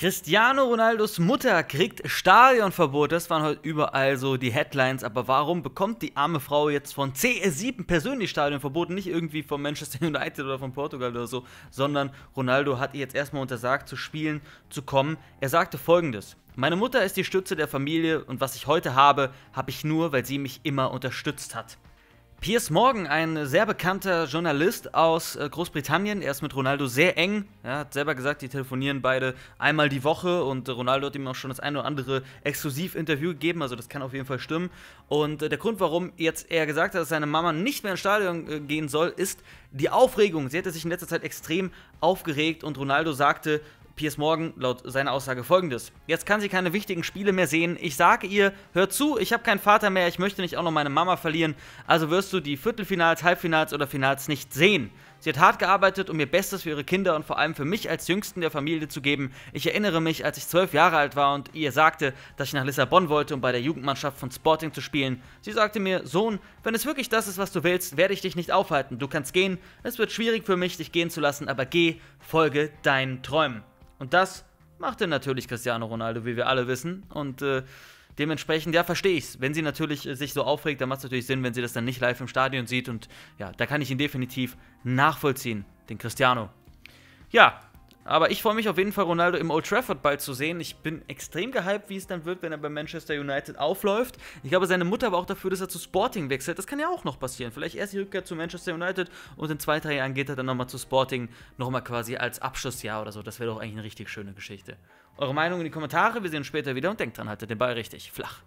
Cristiano Ronaldos Mutter kriegt Stadionverbot. Das waren heute überall so die Headlines. Aber warum bekommt die arme Frau jetzt von CR7 persönlich Stadionverbot? Nicht irgendwie von Manchester United oder von Portugal oder so, sondern Ronaldo hat ihr jetzt erstmal untersagt, zu spielen, zu kommen. Er sagte folgendes. Meine Mutter ist die Stütze der Familie und was ich heute habe, habe ich nur, weil sie mich immer unterstützt hat. Piers Morgan, ein sehr bekannter Journalist aus äh, Großbritannien, er ist mit Ronaldo sehr eng. Er hat selber gesagt, die telefonieren beide einmal die Woche und Ronaldo hat ihm auch schon das ein oder andere Exklusiv-Interview gegeben, also das kann auf jeden Fall stimmen. Und äh, der Grund, warum jetzt er gesagt hat, dass seine Mama nicht mehr ins Stadion äh, gehen soll, ist die Aufregung. Sie hatte sich in letzter Zeit extrem aufgeregt und Ronaldo sagte, Piers Morgan laut seiner Aussage folgendes. Jetzt kann sie keine wichtigen Spiele mehr sehen. Ich sage ihr, hör zu, ich habe keinen Vater mehr, ich möchte nicht auch noch meine Mama verlieren. Also wirst du die Viertelfinals, Halbfinals oder Finals nicht sehen. Sie hat hart gearbeitet, um ihr Bestes für ihre Kinder und vor allem für mich als Jüngsten der Familie zu geben. Ich erinnere mich, als ich zwölf Jahre alt war und ihr sagte, dass ich nach Lissabon wollte, um bei der Jugendmannschaft von Sporting zu spielen. Sie sagte mir, Sohn, wenn es wirklich das ist, was du willst, werde ich dich nicht aufhalten. Du kannst gehen. Es wird schwierig für mich, dich gehen zu lassen, aber geh, folge deinen Träumen. Und das machte natürlich Cristiano Ronaldo, wie wir alle wissen. Und äh, dementsprechend, ja, verstehe ich es. Wenn sie natürlich äh, sich so aufregt, dann macht es natürlich Sinn, wenn sie das dann nicht live im Stadion sieht. Und ja, da kann ich ihn definitiv nachvollziehen, den Cristiano. Ja, aber ich freue mich auf jeden Fall, Ronaldo im Old Trafford bald zu sehen. Ich bin extrem gehypt, wie es dann wird, wenn er bei Manchester United aufläuft. Ich glaube, seine Mutter war auch dafür, dass er zu Sporting wechselt. Das kann ja auch noch passieren. Vielleicht erst die Rückkehr zu Manchester United und in zwei, drei Jahren geht er dann nochmal zu Sporting, nochmal quasi als Abschlussjahr oder so. Das wäre doch eigentlich eine richtig schöne Geschichte. Eure Meinung in die Kommentare, wir sehen uns später wieder und denkt dran, haltet den Ball richtig flach.